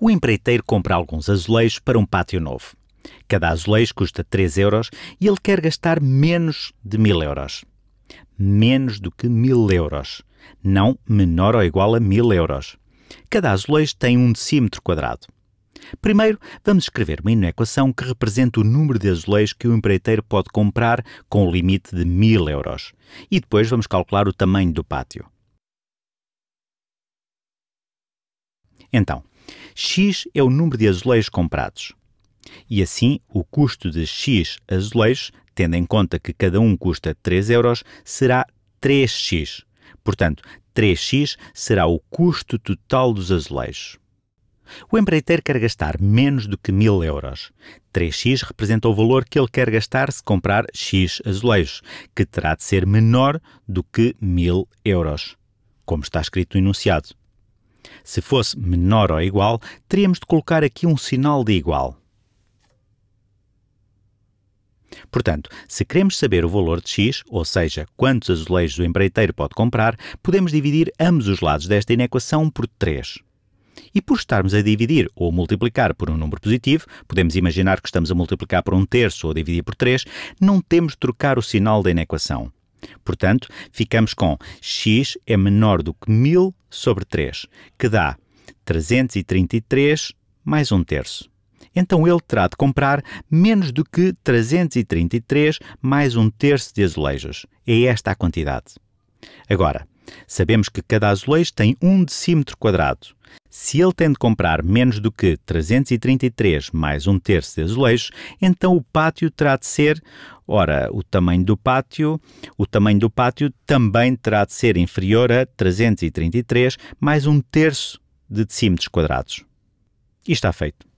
o empreiteiro compra alguns azulejos para um pátio novo. Cada azulejo custa 3 euros e ele quer gastar menos de 1000 euros. Menos do que 1000 euros. Não menor ou igual a 1000 euros. Cada azulejo tem um decímetro quadrado. Primeiro, vamos escrever uma inequação que represente o número de azulejos que o empreiteiro pode comprar com o limite de 1000 euros. E depois vamos calcular o tamanho do pátio. Então, X é o número de azulejos comprados. E assim, o custo de X azulejos, tendo em conta que cada um custa 3 euros, será 3x. Portanto, 3x será o custo total dos azulejos. O empreiteiro quer gastar menos do que 1000 euros. 3x representa o valor que ele quer gastar se comprar x azulejos, que terá de ser menor do que 1000 euros, como está escrito no enunciado. Se fosse menor ou igual, teríamos de colocar aqui um sinal de igual. Portanto, se queremos saber o valor de x, ou seja, quantos azulejos o empreiteiro pode comprar, podemos dividir ambos os lados desta inequação por 3. E por estarmos a dividir ou multiplicar por um número positivo, podemos imaginar que estamos a multiplicar por um terço ou dividir por 3, não temos de trocar o sinal da inequação. Portanto, ficamos com x é menor do que 1000 sobre 3, que dá 333 mais um terço. Então ele terá de comprar menos do que 333 mais um terço de azulejos. É esta a quantidade. Agora, sabemos que cada azulejo tem um decímetro quadrado. Se ele tem de comprar menos do que 333 mais um terço de azulejos, então o pátio terá de ser, ora, o tamanho do pátio, o tamanho do pátio também terá de ser inferior a 333 mais um terço de decímetros quadrados. E está feito.